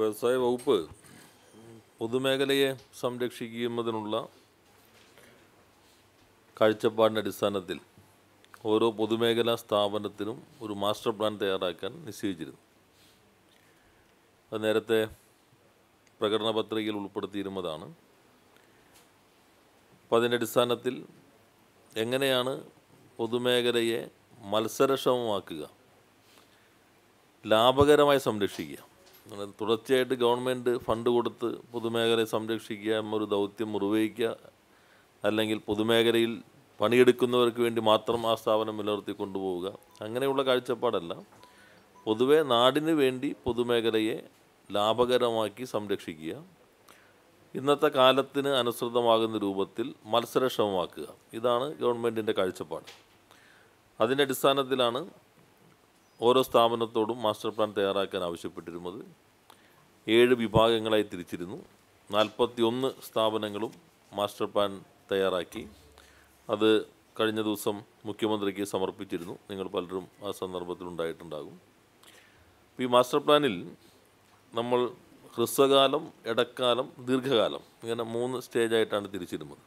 വ്യവസായ വകുപ്പ് പൊതുമേഖലയെ സംരക്ഷിക്കുന്നതിനുള്ള കാഴ്ചപ്പാടിൻ്റെ അടിസ്ഥാനത്തിൽ ഓരോ പൊതുമേഖലാ സ്ഥാപനത്തിനും ഒരു മാസ്റ്റർ പ്ലാൻ തയ്യാറാക്കാൻ നിശ്ചയിച്ചിരുന്നു അത് നേരത്തെ പ്രകടന പത്രികയിൽ ഉൾപ്പെടുത്തിയിരുന്നതാണ് അപ്പോൾ അതിൻ്റെ അടിസ്ഥാനത്തിൽ എങ്ങനെയാണ് പൊതുമേഖലയെ മത്സരക്ഷമമാക്കുക ലാഭകരമായി സംരക്ഷിക്കുക അങ്ങനെ തുടർച്ചയായിട്ട് ഗവൺമെൻറ് ഫണ്ട് കൊടുത്ത് പൊതുമേഖലയെ സംരക്ഷിക്കുക എന്നൊരു ദൗത്യം നിർവഹിക്കുക അല്ലെങ്കിൽ പൊതുമേഖലയിൽ പണിയെടുക്കുന്നവർക്ക് വേണ്ടി മാത്രം ആ സ്ഥാപനം നിലനിർത്തി കൊണ്ടുപോവുക അങ്ങനെയുള്ള കാഴ്ചപ്പാടല്ല പൊതുവെ നാടിന് വേണ്ടി പൊതുമേഖലയെ ലാഭകരമാക്കി സംരക്ഷിക്കുക ഇന്നത്തെ കാലത്തിന് അനുസൃതമാകുന്ന രൂപത്തിൽ മത്സരക്ഷമമാക്കുക ഇതാണ് ഗവൺമെൻറ്റിൻ്റെ കാഴ്ചപ്പാട് അതിൻ്റെ അടിസ്ഥാനത്തിലാണ് ഓരോ സ്ഥാപനത്തോടും മാസ്റ്റർ പ്ലാൻ തയ്യാറാക്കാൻ ആവശ്യപ്പെട്ടിരുന്നത് ഏഴ് വിഭാഗങ്ങളായി തിരിച്ചിരുന്നു നാൽപ്പത്തി ഒന്ന് സ്ഥാപനങ്ങളും മാസ്റ്റർ പ്ലാൻ തയ്യാറാക്കി അത് കഴിഞ്ഞ ദിവസം മുഖ്യമന്ത്രിക്ക് സമർപ്പിച്ചിരുന്നു നിങ്ങൾ പലരും ആ സന്ദർഭത്തിലുണ്ടായിട്ടുണ്ടാകും ഈ മാസ്റ്റർ പ്ലാനിൽ നമ്മൾ ഹ്രസ്വകാലം ഇടക്കാലം ദീർഘകാലം ഇങ്ങനെ മൂന്ന് സ്റ്റേജായിട്ടാണ് തിരിച്ചിരുന്നത്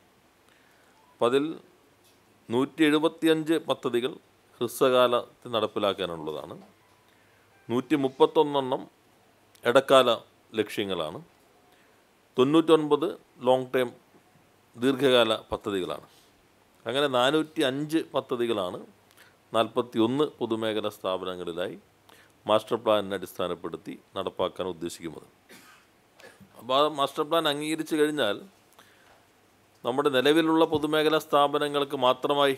അപ്പം അതിൽ നൂറ്റി എഴുപത്തിയഞ്ച് പദ്ധതികൾ ഹ്രസ്വകാലത്തിൽ നടപ്പിലാക്കാനുള്ളതാണ് നൂറ്റി മുപ്പത്തൊന്നെണ്ണം ഇടക്കാല ലക്ഷ്യങ്ങളാണ് തൊണ്ണൂറ്റൊൻപത് ലോങ് ടേം ദീർഘകാല പദ്ധതികളാണ് അങ്ങനെ നാനൂറ്റി അഞ്ച് പദ്ധതികളാണ് നാൽപ്പത്തി ഒന്ന് പൊതുമേഖലാ സ്ഥാപനങ്ങളിലായി മാസ്റ്റർ പ്ലാനിനെ അടിസ്ഥാനപ്പെടുത്തി നടപ്പാക്കാൻ ഉദ്ദേശിക്കുന്നത് അപ്പോൾ ആ മാസ്റ്റർ പ്ലാൻ അംഗീകരിച്ചു കഴിഞ്ഞാൽ നമ്മുടെ നിലവിലുള്ള പൊതുമേഖലാ സ്ഥാപനങ്ങൾക്ക് മാത്രമായി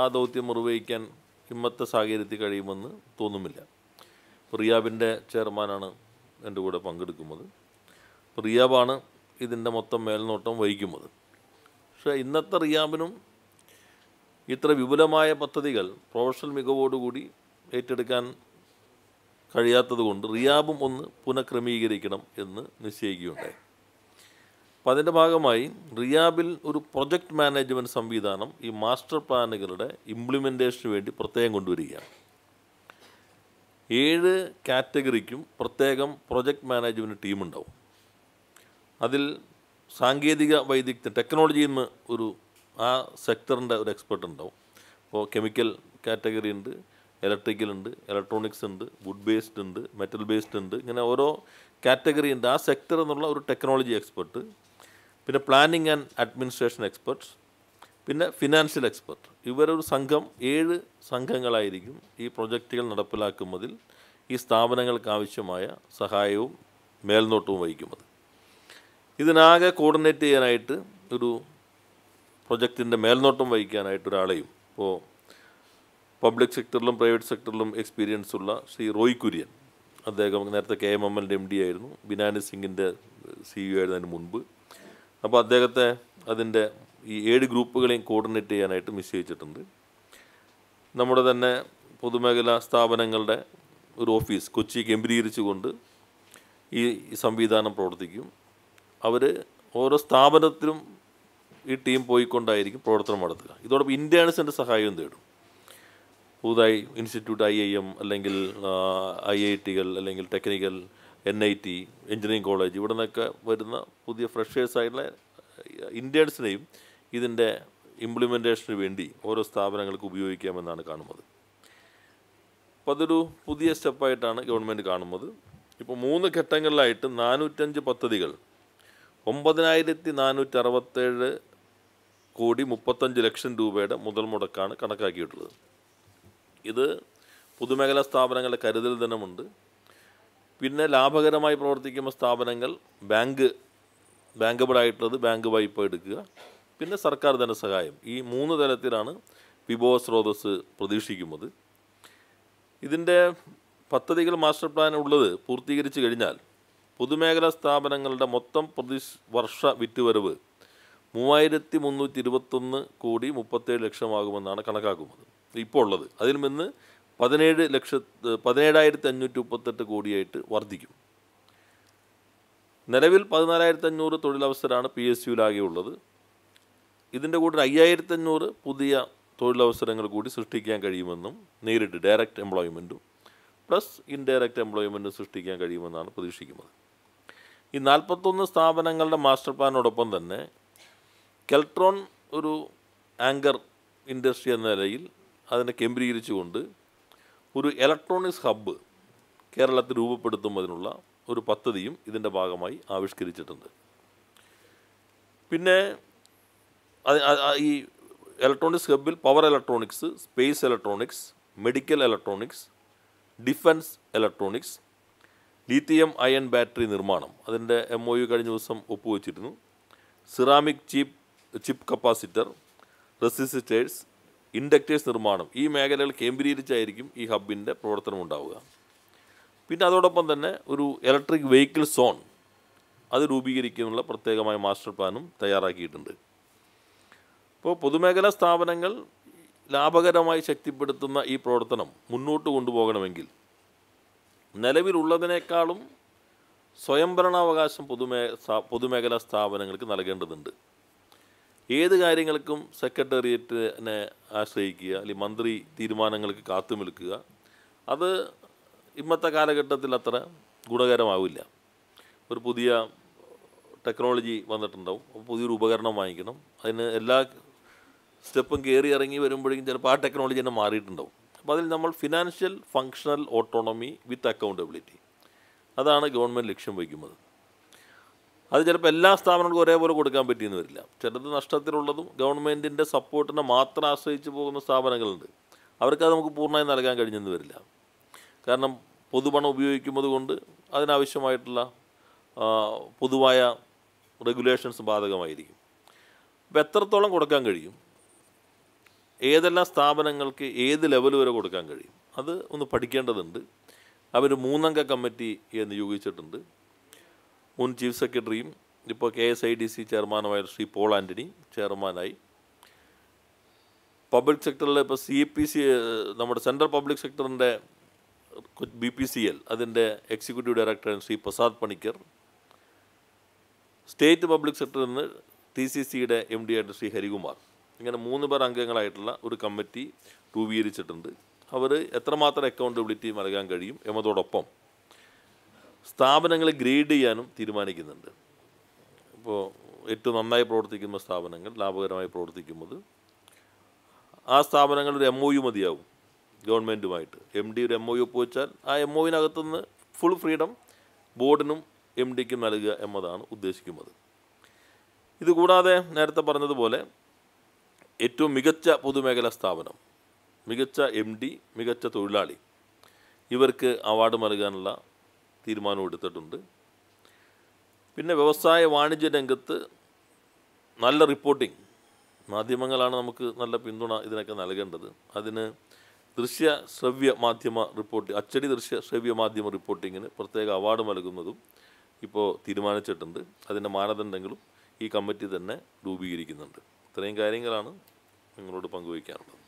ആ ദൗത്യം നിർവഹിക്കാൻ ഇമ്മത്തെ സാഹചര്യത്തിൽ കഴിയുമെന്ന് തോന്നുന്നില്ല റിയാബിൻ്റെ ചെയർമാനാണ് എൻ്റെ കൂടെ പങ്കെടുക്കുന്നത് റിയാബാണ് ഇതിൻ്റെ മൊത്തം മേൽനോട്ടം വഹിക്കുന്നത് പക്ഷേ ഇന്നത്തെ റിയാബിനും ഇത്ര വിപുലമായ പദ്ധതികൾ പ്രൊഫഷണൽ മികവോടുകൂടി ഏറ്റെടുക്കാൻ കഴിയാത്തതുകൊണ്ട് റിയാബും ഒന്ന് പുനഃക്രമീകരിക്കണം എന്ന് നിശ്ചയിക്കുകയുണ്ടായി അപ്പോൾ അതിൻ്റെ ഭാഗമായി റിയാബിൽ ഒരു പ്രൊജക്ട് മാനേജ്മെൻറ്റ് സംവിധാനം ഈ മാസ്റ്റർ പ്ലാനുകളുടെ ഇംപ്ലിമെൻറ്റേഷന് വേണ്ടി പ്രത്യേകം കൊണ്ടുവരികയാണ് ഏഴ് കാറ്റഗറിക്കും പ്രത്യേകം പ്രൊജക്ട് മാനേജ്മെൻറ്റ് ടീമുണ്ടാവും അതിൽ സാങ്കേതിക വൈദഗ്ധ്യം ടെക്നോളജിയിൽ നിന്ന് ഒരു ആ സെക്ടറിൻ്റെ ഒരു എക്സ്പെർട്ട് ഉണ്ടാവും അപ്പോൾ കെമിക്കൽ കാറ്റഗറി ഉണ്ട് ഇലക്ട്രിക്കൽ ഉണ്ട് ഇലക്ട്രോണിക്സ് ഉണ്ട് വുഡ് ബേസ്ഡ് ഉണ്ട് മെറ്റൽ ബേസ്ഡ് ഉണ്ട് ഇങ്ങനെ ഓരോ കാറ്റഗറി ഉണ്ട് ആ സെക്ടർ എന്നുള്ള ഒരു ടെക്നോളജി എക്സ്പെർട്ട് പിന്നെ പ്ലാനിങ് ആൻഡ് അഡ്മിനിസ്ട്രേഷൻ എക്സ്പെർട്സ് പിന്നെ ഫിനാൻഷ്യൽ എക്സ്പെർട്ട് ഇവരൊരു സംഘം ഏഴ് സംഘങ്ങളായിരിക്കും ഈ പ്രൊജക്റ്റുകൾ നടപ്പിലാക്കുന്നതിൽ ഈ സ്ഥാപനങ്ങൾക്ക് ആവശ്യമായ സഹായവും മേൽനോട്ടവും വഹിക്കുന്നത് ഇതിനാകെ കോർഡിനേറ്റ് ചെയ്യാനായിട്ട് ഒരു പ്രൊജക്റ്റിൻ്റെ മേൽനോട്ടം വഹിക്കാനായിട്ട് ഒരാളെയും ഇപ്പോൾ പബ്ലിക് സെക്ടറിലും പ്രൈവറ്റ് സെക്ടറിലും എക്സ്പീരിയൻസ് ഉള്ള ശ്രീ റോയ് കുര്യൻ അദ്ദേഹം നേരത്തെ K M M L M D ആയിരുന്നു ബിനാനി സിംഗിൻ്റെ സിഇഒ e ആയിരുന്നു ആയിരുന്നതിന് മുൻപ് അപ്പോൾ അദ്ദേഹത്തെ അതിൻ്റെ ഈ ഏഴ് ഗ്രൂപ്പുകളെയും കോർഡിനേറ്റ് ചെയ്യാനായിട്ട് നിശ്ചയിച്ചിട്ടുണ്ട് നമ്മുടെ തന്നെ പൊതുമേഖലാ സ്ഥാപനങ്ങളുടെ ഒരു ഓഫീസ് കൊച്ചി കേന്ദ്രീകരിച്ചുകൊണ്ട് ഈ സംവിധാനം പ്രവർത്തിക്കും അവർ ഓരോ സ്ഥാപനത്തിലും ഈ ടീം പോയിക്കൊണ്ടായിരിക്കും പ്രവർത്തനം നടത്തുക ഇതോടൊപ്പം ഇൻഡ്യാൻസിൻ്റെ സഹായവും തേടും പുതുതായി ഇൻസ്റ്റിറ്റ്യൂട്ട് ഐ ഐ എം അല്ലെങ്കിൽ ഐ ഐ ടികൾ അല്ലെങ്കിൽ technical N I T engineering college ഇവിടെ നിന്നൊക്കെ വരുന്ന പുതിയ ഫ്രഷേഴ്സായിട്ടുള്ള ഇന്ത്യൻസിനെയും ഇതിൻ്റെ ഇംപ്ലിമെൻറ്റേഷന് വേണ്ടി ഓരോ സ്ഥാപനങ്ങൾക്ക് ഉപയോഗിക്കാമെന്നാണ് കാണുന്നത് അപ്പോൾ അതൊരു പുതിയ സ്റ്റെപ്പായിട്ടാണ് ഗവൺമെൻറ് കാണുന്നത് ഇപ്പോൾ മൂന്ന് ഘട്ടങ്ങളിലായിട്ട് നാനൂറ്റഞ്ച് പദ്ധതികൾ ഒമ്പതിനായിരത്തി നാനൂറ്റി അറുപത്തേഴ് കോടി മുപ്പത്തഞ്ച് ലക്ഷം രൂപയുടെ മുതൽ മുടക്കാണ് കണക്കാക്കിയിട്ടുള്ളത് ഇത് പൊതുമേഖലാ സ്ഥാപനങ്ങളുടെ കരുതൽ ധനമുണ്ട് പിന്നെ ലാഭകരമായി പ്രവർത്തിക്കുന്ന സ്ഥാപനങ്ങൾ ബാങ്ക് ബാങ്കബിളായിട്ടുള്ളത് ബാങ്ക് വായ്പ എടുക്കുക പിന്നെ സർക്കാർ ധനസഹായം ഈ മൂന്ന് തലത്തിലാണ് വിഭവ സ്രോതസ് പ്രതീക്ഷിക്കുന്നത് ഇതിൻ്റെ പദ്ധതികൾ മാസ്റ്റർ പ്ലാൻ ഉള്ളത് പൂർത്തീകരിച്ചു കഴിഞ്ഞാൽ പൊതുമേഖലാ സ്ഥാപനങ്ങളുടെ മൊത്തം പ്രതി വർഷ വിറ്റുവരവ് മൂവായിരത്തി മുന്നൂറ്റി ഇരുപത്തൊന്ന് കോടി മുപ്പത്തേഴ് ലക്ഷമാകുമെന്നാണ് കണക്കാക്കുന്നത് ഇപ്പോൾ ഉള്ളത് അതിൽ നിന്ന് പതിനേഴ് ലക്ഷ പതിനേഴായിരത്തി അഞ്ഞൂറ്റി മുപ്പത്തെട്ട് കോടിയായിട്ട് വർദ്ധിക്കും നിലവിൽ പതിനാലായിരത്തി അഞ്ഞൂറ് തൊഴിലവസരമാണ് പി എസ് യുവിലാകെ ഉള്ളത് ഇതിൻ്റെ കൂടെ അയ്യായിരത്തി അഞ്ഞൂറ് പുതിയ തൊഴിലവസരങ്ങൾ കൂടി സൃഷ്ടിക്കാൻ കഴിയുമെന്നും നേരിട്ട് ഡയറക്റ്റ് എംപ്ലോയ്മെൻറ്റും പ്ലസ് ഇൻഡയറക്റ്റ് എംപ്ലോയ്മെൻറ്റും സൃഷ്ടിക്കാൻ കഴിയുമെന്നാണ് പ്രതീക്ഷിക്കുന്നത് ഈ നാൽപ്പത്തൊന്ന് സ്ഥാപനങ്ങളുടെ മാസ്റ്റർ പ്ലാനോടൊപ്പം തന്നെ കെൽട്രോൺ ഒരു ആങ്കർ ഇൻഡസ്ട്രി എന്ന നിലയിൽ അതിനെ കേന്ദ്രീകരിച്ചുകൊണ്ട് ഒരു ഇലക്ട്രോണിക്സ് ഹബ്ബ് കേരളത്തിൽ രൂപപ്പെടുത്തുന്നതിനുള്ള ഒരു പദ്ധതിയും ഇതിൻ്റെ ഭാഗമായി ആവിഷ്കരിച്ചിട്ടുണ്ട് പിന്നെ ഈ ഇലക്ട്രോണിക്സ് ഹബ്ബിൽ power electronics space electronics medical electronics defence electronics lithium ion battery നിർമ്മാണം അതിൻ്റെ എം ഒ യു കഴിഞ്ഞ ദിവസം ഒപ്പുവച്ചിരുന്നു സിറാമിക് ചീപ്പ് ചിപ്പ് കപ്പാസിറ്റർ റെസിസിറ്റേഴ്സ് ഇൻഡക്റ്റേഴ്സ് നിർമ്മാണം ഈ മേഖലകൾ കേന്ദ്രീകരിച്ചായിരിക്കും ഈ ഹബിൻ്റെ പ്രവർത്തനം ഉണ്ടാവുക പിന്നെ അതോടൊപ്പം തന്നെ ഒരു ഇലക്ട്രിക് വെഹിക്കിൾ സോൺ അത് രൂപീകരിക്കുന്നുള്ള പ്രത്യേകമായ മാസ്റ്റർ പ്ലാനും തയ്യാറാക്കിയിട്ടുണ്ട് ഇപ്പോൾ പൊതുമേഖലാ സ്ഥാപനങ്ങൾ ലാഭകരമായി ശക്തിപ്പെടുത്തുന്ന ഈ പ്രവർത്തനം മുന്നോട്ട് കൊണ്ടുപോകണമെങ്കിൽ നിലവിലുള്ളതിനേക്കാളും സ്വയംഭരണാവകാശം പൊതുമേ പൊതുമേഖലാ സ്ഥാപനങ്ങൾക്ക് നൽകേണ്ടതുണ്ട് ഏത് കാര്യങ്ങൾക്കും സെക്രട്ടേറിയറ്റിനെ ആശ്രയിക്കുക അല്ലെങ്കിൽ മന്ത്രി തീരുമാനങ്ങൾക്ക് കാത്തു നിൽക്കുക അത് ഇന്നത്തെ കാലഘട്ടത്തിൽ അത്ര ഗുണകരമാവില്ല ഒരു പുതിയ ടെക്നോളജി വന്നിട്ടുണ്ടാവും പുതിയൊരു ഉപകരണം വാങ്ങിക്കണം അതിന് എല്ലാ സ്റ്റെപ്പും കയറി ഇറങ്ങി വരുമ്പോഴേക്കും ചിലപ്പോൾ ആ ടെക്നോളജി തന്നെ മാറിയിട്ടുണ്ടാവും അപ്പോൾ അതിൽ നമ്മൾ financial functional autonomy with accountability അതാണ് ഗവൺമെൻറ് ലക്ഷ്യം വയ്ക്കുന്നത് അത് ചിലപ്പോൾ എല്ലാ സ്ഥാപനങ്ങൾക്കും ഒരേപോലെ കൊടുക്കാൻ പറ്റിയെന്ന് വരില്ല ചിലത് നഷ്ടത്തിലുള്ളതും ഗവൺമെൻറ്റിൻ്റെ സപ്പോർട്ടിനെ മാത്രം ആശ്രയിച്ച് പോകുന്ന സ്ഥാപനങ്ങളുണ്ട് അവർക്കത് നമുക്ക് പൂർണ്ണമായി നൽകാൻ കഴിഞ്ഞെന്ന് വരില്ല കാരണം പൊതുപണം ഉപയോഗിക്കുന്നത് കൊണ്ട് അതിനാവശ്യമായിട്ടുള്ള പൊതുവായ റെഗുലേഷൻസ് ബാധകമായിരിക്കും അപ്പോൾ എത്രത്തോളം കൊടുക്കാൻ കഴിയും ഏതെല്ലാം സ്ഥാപനങ്ങൾക്ക് ഏത് ലെവൽ വരെ കൊടുക്കാൻ കഴിയും അത് ഒന്ന് പഠിക്കേണ്ടതുണ്ട് അവർ മൂന്നംഗ കമ്മിറ്റി എന്ന് യോഗിച്ചിട്ടുണ്ട് മുൻ ചീഫ് സെക്രട്ടറിയും ഇപ്പോൾ K S I D C ചെയർമാനുമായ ശ്രീ പോൾ ആൻ്റണി ചെയർമാനായി പബ്ലിക് സെക്ടറിലെ ഇപ്പോൾ സി പി സി നമ്മുടെ സെൻട്രൽ പബ്ലിക് സെക്ടറിൻ്റെ ബി പി സി എൽ അതിൻ്റെ എക്സിക്യൂട്ടീവ് ഡയറക്ടറാണ് ശ്രീ പ്രസാദ് പണിക്കർ സ്റ്റേറ്റ് പബ്ലിക് സെക്ടറിൽ നിന്ന് ടി സി സിയുടെ എം ഡി ആയിട്ട് ശ്രീ ഹരികുമാർ ഇങ്ങനെ മൂന്ന് പേർ അംഗങ്ങളായിട്ടുള്ള ഒരു കമ്മിറ്റി രൂപീകരിച്ചിട്ടുണ്ട് അവർ എത്രമാത്രം അക്കൗണ്ടബിലിറ്റി നൽകാൻ കഴിയും എന്നതോടൊപ്പം സ്ഥാപനങ്ങളെ ഗ്രേഡ് ചെയ്യാനും തീരുമാനിക്കുന്നുണ്ട് ഇപ്പോൾ ഏറ്റവും നന്നായി പ്രവർത്തിക്കുന്ന സ്ഥാപനങ്ങൾ ലാഭകരമായി പ്രവർത്തിക്കുന്നത് ആ സ്ഥാപനങ്ങളൊരു ഒരു എം ഒ യു മതിയാവും ഗവൺമെൻറ്റുമായിട്ട് എം ഡി ഒരു എം ഒ യു വെച്ചാൽ ആ എം ഒ യുവിനകത്തുനിന്ന് ഫുൾ ഫ്രീഡം ബോർഡിനും എം ഡിക്കും നൽകുക എന്നതാണ് ഉദ്ദേശിക്കുന്നത് ഇതുകൂടാതെ നേരത്തെ പറഞ്ഞതുപോലെ ഏറ്റവും മികച്ച പൊതുമേഖലാ സ്ഥാപനം മികച്ച എം ഡി മികച്ച തൊഴിലാളി ഇവർക്ക് അവാർഡ് നൽകാനുള്ള തീരുമാനം എടുത്തിട്ടുണ്ട് പിന്നെ വ്യവസായ വാണിജ്യ രംഗത്ത് നല്ല റിപ്പോർട്ടിംഗ് മാധ്യമങ്ങളാണ് നമുക്ക് നല്ല പിന്തുണ ഇതിനൊക്കെ നൽകേണ്ടത് അതിന് ദൃശ്യ ശ്രവ്യ മാധ്യമ റിപ്പോർട്ട് അച്ചടി ദൃശ്യ ശ്രവ്യ മാധ്യമ റിപ്പോർട്ടിങ്ങിന് പ്രത്യേക അവാർഡ് നൽകുന്നതും ഇപ്പോൾ തീരുമാനിച്ചിട്ടുണ്ട് അതിൻ്റെ മാനദണ്ഡങ്ങളും ഈ കമ്മിറ്റി തന്നെ രൂപീകരിക്കുന്നുണ്ട് ഇത്രയും കാര്യങ്ങളാണ് നിങ്ങളോട് പങ്കുവയ്ക്കാറുള്ളത്